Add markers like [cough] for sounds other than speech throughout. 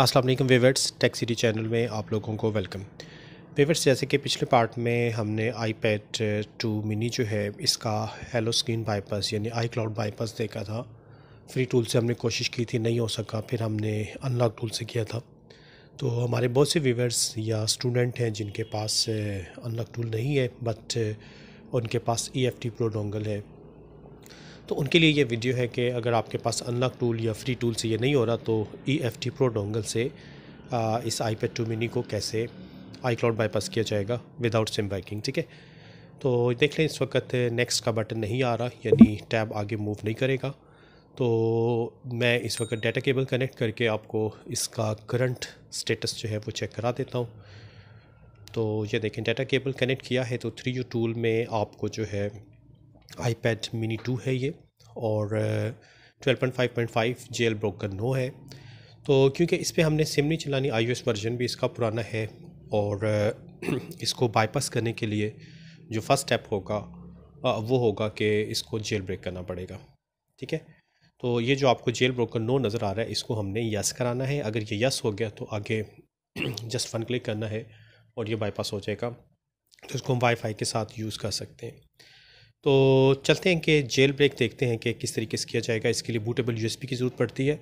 अस्सलाम वालेकुम weavers tech city channel में आप लोगों को वेलकम वीवर्स जैसे कि पिछले पार्ट में हमने आईपैड 2 मिनी जो है इसका हेलो स्क्रीन बाईपास यानी आई क्लाउड बाईपास देखा था फ्री टूल से हमने कोशिश की थी नहीं हो सका फिर हमने अनलॉक टूल से किया था तो हमारे बहुत से वीवर्स या स्टूडेंट हैं जिनके पास अनलॉक टूल नहीं है बट उनके पास E F T pro dongle है तो उनके लिए ये वीडियो है कि अगर आपके पास अनलॉक टूल या फ्री टूल से ये नहीं हो रहा तो E F T pro dongle से आ, इस आई पैड टू मिनी को कैसे आई क्लाउड बाईपास किया जाएगा विदाउट सिम बाइकिंग ठीक है तो देख लें इस वक्त नेक्स्ट का बटन नहीं आ रहा यानी टैब आगे मूव नहीं करेगा तो मैं इस वक्त डाटा केबल कनेक्ट करके आपको इसका करंट स्टेटस जो है वो चेक करा देता हूँ तो ये देखें डाटा केबल कनेक्ट किया है तो थ्री यू टूल में आपको जो है आईपैड मिनी टू है ये और twelve point five point five jail broker नो है तो क्योंकि इस पर हमने सिम नहीं चलानी आई वर्जन भी इसका पुराना है और [clears throat] इसको बाईपास करने के लिए जो फर्स्ट स्टेप होगा वो होगा कि इसको जेल ब्रेक करना पड़ेगा ठीक है तो ये जो आपको जेल ब्रोकर नो नज़र आ रहा है इसको हमने यस कराना है अगर ये यस हो गया तो आगे जस्ट वन क्लिक करना है और ये बाईपास हो जाएगा तो इसको हम वाईफाई के साथ यूज़ कर सकते हैं तो चलते हैं कि जेल ब्रेक देखते हैं कि किस तरीके से किया जाएगा इसके लिए बूटेबल यू की ज़रूरत पड़ती है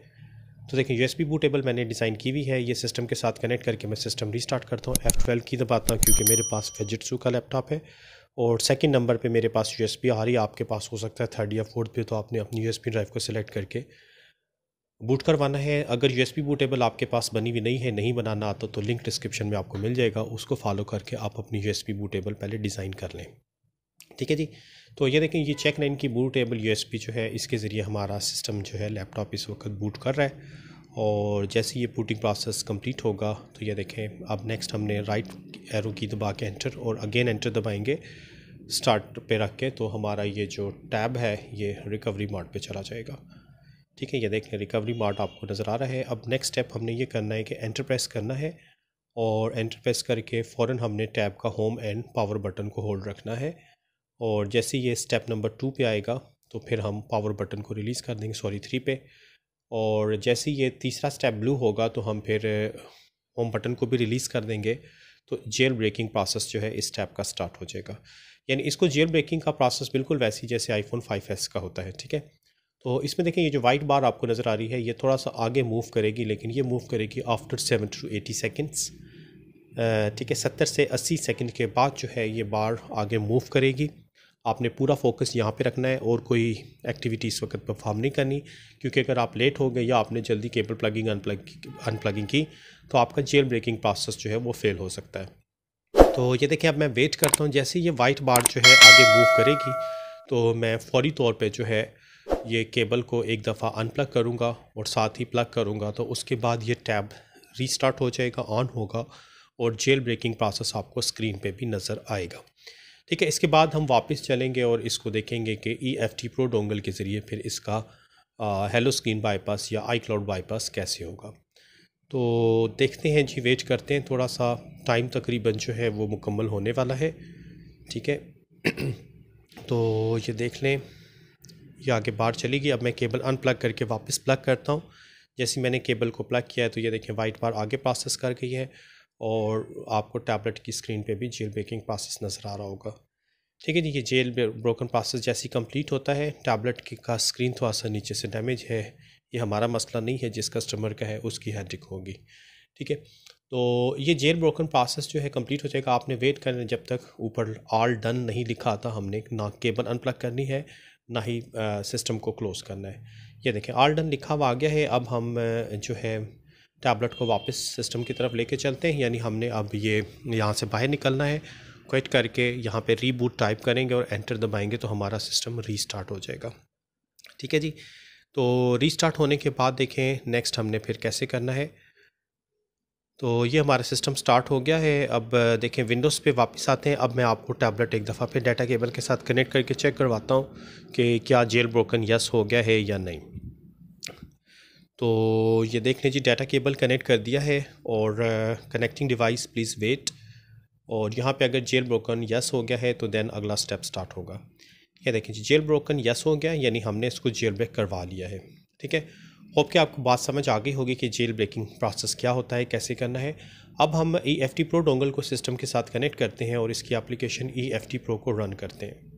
तो देखें यू एस बूटेबल मैंने डिज़ाइन की हुई है ये सिस्टम के साथ कनेक्ट करके मैं सिस्टम रीस्टार्ट करता हूँ एफ ट्वेल्व की दबाता तो हूँ क्योंकि मेरे पास फेजिट्स का लैपटॉप है और सेकंड नंबर पे मेरे पास यू एस आ रही है आपके पास हो सकता है थर्ड या फोर्थ पे तो आपने अपनी यू एस ड्राइव को सिलेक्ट करके बूट करवाना है अगर यू एस बूटेबल आपके पास बनी हुई नहीं है नहीं बनाना आता तो लिंक डिस्क्रिप्शन में आपको मिल जाएगा उसको फॉलो करके आप अपनी यू एस बूटेबल पहले डिज़ाइन कर लें ठीक है जी तो ये देखें ये चेक लाइन की बूट बूटेबल यू जो है इसके ज़रिए हमारा सिस्टम जो है लैपटॉप इस वक्त बूट कर रहा है और जैसे ये बूटिंग प्रोसेस कंप्लीट होगा तो ये देखें अब नेक्स्ट हमने राइट एरो की दबा के एंटर और अगेन एंटर दबाएंगे स्टार्ट पे रख के तो हमारा ये जो टैब है ये रिकवरी मार्ट पे चला जाएगा ठीक है ये देखें रिकवरी मार्ट आपको नज़र आ रहा है अब नेक्स्ट स्टेप हमने ये करना है कि एंटर प्रेस करना है और एंटर प्रेस करके फ़ौर हमने टैब का होम एंड पावर बटन को होल्ड रखना है और जैसे ये स्टेप नंबर टू पे आएगा तो फिर हम पावर बटन को रिलीज़ कर देंगे सॉरी थ्री पे और जैसे ये तीसरा स्टेप ब्लू होगा तो हम फिर होम uh, बटन को भी रिलीज़ कर देंगे तो जेल ब्रेकिंग प्रोसेस जो है इस स्टेप का स्टार्ट हो जाएगा यानी इसको जेल ब्रेकिंग का प्रोसेस बिल्कुल वैसी जैसे आईफोन 5s का होता है ठीक है तो इसमें देखें ये जो वाइट बार आपको नज़र आ रही है ये थोड़ा सा आगे मूव करेगी लेकिन ये मूव करेगी after seventy eighty seconds ठीक है सत्तर से अस्सी सेकेंड के बाद जो है ये बार आगे मूव करेगी आपने पूरा फोकस यहाँ पे रखना है और कोई एक्टिविटी इस वक्त परफॉर्म नहीं करनी क्योंकि अगर आप लेट हो गए या आपने जल्दी केबल प्लगिंग अनप्लग अनप्लगिंग की तो आपका जेल ब्रेकिंग प्रोसेस जो है वो फेल हो सकता है तो ये देखिए अब मैं वेट करता हूँ जैसे ये वाइट बार जो है आगे मूव करेगी तो मैं फौरी तौर पर जो है ये केबल को एक दफ़ा अनप्लग करूँगा और साथ ही प्लग करूँगा तो उसके बाद ये टैब रीस्टार्ट हो जाएगा ऑन होगा और जेल ब्रेकिंग प्रोसेस आपको स्क्रीन पे भी नज़र आएगा ठीक है इसके बाद हम वापस चलेंगे और इसको देखेंगे कि E F T pro dongle के ज़रिए फिर इसका हेलो स्क्रीन बाईपास या आई क्लाउड बाईपास कैसे होगा तो देखते हैं जी वेट करते हैं थोड़ा सा टाइम तकरीबन जो है वो मुकम्मल होने वाला है ठीक है तो ये देख लें ये आगे बाहर चली गई अब मैं केबल अनप्लग करके वापस प्लग करता हूँ जैसे मैंने केबल को प्लग किया है तो ये देखें वाइट बार आगे प्रोसेस कर गई है और आपको टैबलेट की स्क्रीन पे भी जेल ब्रेकिंग प्रोसेस नज़र आ रहा होगा ठीक है जी ये जेल ब्रोकन प्रोसेस जैसे कंप्लीट होता है टैबलेट की का स्क्रीन थोड़ा सा नीचे से डैमेज है ये हमारा मसला नहीं है जिस कस्टमर का है उसकी हैडिक होगी ठीक है तो ये जेल ब्रोकन प्रोसेस जो है कंप्लीट हो जाएगा आपने वेट करना जब तक ऊपर ऑल डन नहीं लिखा था हमने ना केबल अनप्लग करनी है ना ही सिस्टम को क्लोज़ करना है ये देखें ऑल डन लिखा हुआ आ गया है अब हम जो है टैबलेट को वापस सिस्टम की तरफ लेके चलते हैं यानी हमने अब ये यहाँ से बाहर निकलना है क्विट करके यहाँ पे रीबूट टाइप करेंगे और एंटर दबाएंगे तो हमारा सिस्टम रीस्टार्ट हो जाएगा ठीक है जी तो रीस्टार्ट होने के बाद देखें नेक्स्ट हमने फिर कैसे करना है तो ये हमारा सिस्टम स्टार्ट हो गया है अब देखें विंडोज़ पे वापस आते हैं अब मैं आपको टैबलेट एक दफ़ा फिर डाटा केबल के साथ कनेक्ट करके चेक करवाता हूँ कि क्या जेल ब्रोकन यस हो गया है या नहीं तो ये देख लीजिए डाटा केबल कनेक्ट कर दिया है और कनेक्टिंग डिवाइस प्लीज़ वेट और यहाँ पे अगर जेल ब्रोकन यस हो गया है तो देन अगला स्टेप स्टार्ट होगा ये देखें जी जेल ब्रोकन यस हो गया यानी हमने इसको जेल ब्रेक करवा लिया है ठीक है होप कि आपको बात समझ आ गई होगी कि जेल ब्रेकिंग प्रोसेस क्या होता है कैसे करना है अब हम E F T pro dongle को सिस्टम के साथ कनेक्ट करते हैं और इसकी application E F T pro को रन करते हैं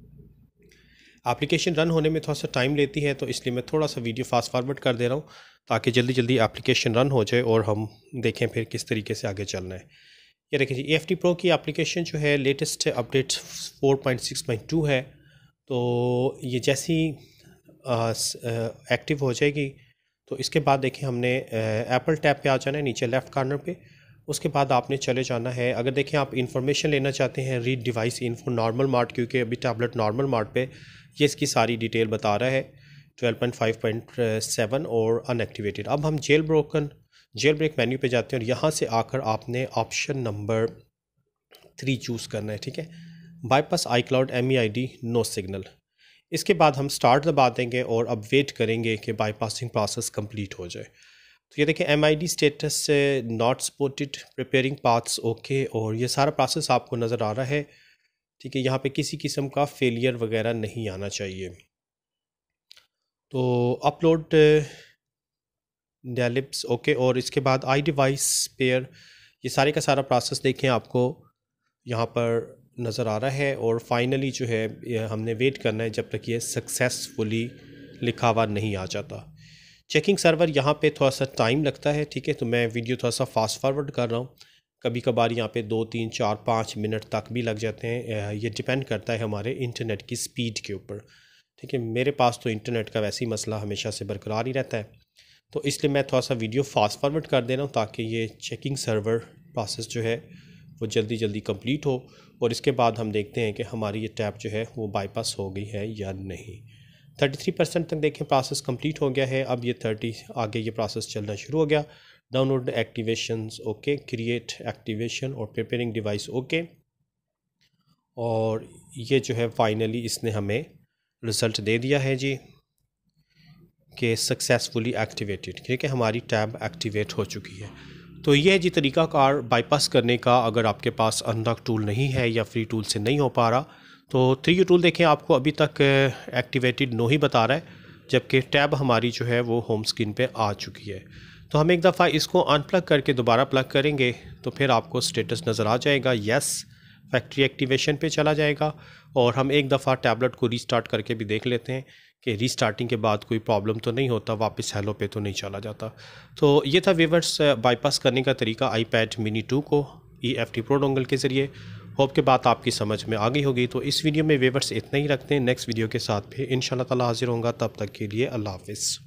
एप्लीकेशन रन होने में थोड़ा सा टाइम लेती है तो इसलिए मैं थोड़ा सा वीडियो फास्ट फॉरवर्ड कर दे रहा हूँ ताकि जल्दी जल्दी एप्लीकेशन रन हो जाए और हम देखें फिर किस तरीके से आगे चलना है ये देखिए जी एफ प्रो की एप्लीकेशन जो है लेटेस्ट अपडेट 4.6.2 है तो ये जैसी एक्टिव हो जाएगी तो इसके बाद देखें हमने एप्पल टैब पे आ जाना है नीचे लेफ़्ट कार्नर पे उसके बाद आपने चले जाना है अगर देखें आप इन्फॉर्मेशन लेना चाहते हैं रीड डिवाइस इन्फो नॉर्मल मार्ट क्योंकि अभी टैबलेट नॉर्मल मार्ट पे ये इसकी सारी डिटेल बता रहा है 12.5.7 और अनएक्टिवेटेड अब हम jail broken jail break menu पे जाते हैं और यहाँ से आकर आपने ऑप्शन नंबर थ्री चूज़ करना है ठीक है bypass iCloud M E I D no signal इसके बाद हम स्टार्ट दबा देंगे और अब वेट करेंगे कि बाईपासिंग प्रोसेस कंप्लीट हो जाए तो ये देखें एम स्टेटस से not supported preparing paths okay और ये सारा प्रोसेस आपको नज़र आ रहा है ठीक है यहाँ पे किसी किस्म का फेलियर वगैरह नहीं आना चाहिए तो अपलोड डेलिप्स ओके और इसके बाद आई डिवाइस पेयर ये सारे का सारा प्रोसेस देखें आपको यहाँ पर नज़र आ रहा है और फाइनली जो है हमने वेट करना है जब तक ये सक्सेसफुली लिखा हुआ नहीं आ जाता चेकिंग सर्वर यहाँ पे थोड़ा सा टाइम लगता है ठीक है तो मैं वीडियो थोड़ा सा फास्ट फॉरवर्ड कर रहा हूँ कभी कभार यहाँ पे दो तीन चार पाँच मिनट तक भी लग जाते हैं ये डिपेंड करता है हमारे इंटरनेट की स्पीड के ऊपर ठीक है मेरे पास तो इंटरनेट का वैसे ही मसला हमेशा से बरकरार ही रहता है तो इसलिए मैं थोड़ा सा वीडियो फास्ट फॉरवर्ड कर दे रहा हूँ ताकि ये चेकिंग सर्वर प्रोसेस जो है वो जल्दी जल्दी कम्प्लीट हो और इसके बाद हम देखते हैं कि हमारी ये टैब जो है वो बाईपास हो गई है या नहीं 33 परसेंट तक देखें प्रोसेस कंप्लीट हो गया है अब ये 30 आगे ये प्रोसेस चलना शुरू हो गया download activation okay create activation और प्रिपेयरिंग डिवाइस ओके और ये जो है फाइनली इसने हमें रिज़ल्ट दे दिया है जी के सक्सेसफुली एक्टिवेटेड ठीक है हमारी टैब एक्टिवेट हो चुकी है तो ये जी तरीका कार बाईपास करने का अगर आपके पास अनलॉक टूल नहीं है या फ्री टूल से नहीं हो पा रहा तो थ्री यू टूल देखें आपको अभी तक एक्टिवेटेड नो ही बता रहा है जबकि टैब हमारी जो है वो होम स्क्रीन पे आ चुकी है तो हम एक दफ़ा इसको अनप्लग करके दोबारा प्लग करेंगे तो फिर आपको स्टेटस नज़र आ जाएगा यस फैक्ट्री एक्टिवेशन पे चला जाएगा और हम एक दफ़ा टैबलेट को रीस्टार्ट करके भी देख लेते हैं कि रीस्टार्टिंग के बाद कोई प्रॉब्लम तो नहीं होता वापस हेलो पे तो नहीं चला जाता तो ये था वीवर्स बाईपास करने का तरीका आईपैड मिनी टू को ई एफ टी के ज़रिए होप के बात आपकी समझ में आ गई होगी तो इस वीडियो में वेवर्स इतना ही रखते हैं नेक्स्ट वीडियो के साथ भी इन ताला हाजिर होंगे तब तक के लिए अल्लाह हाफिज़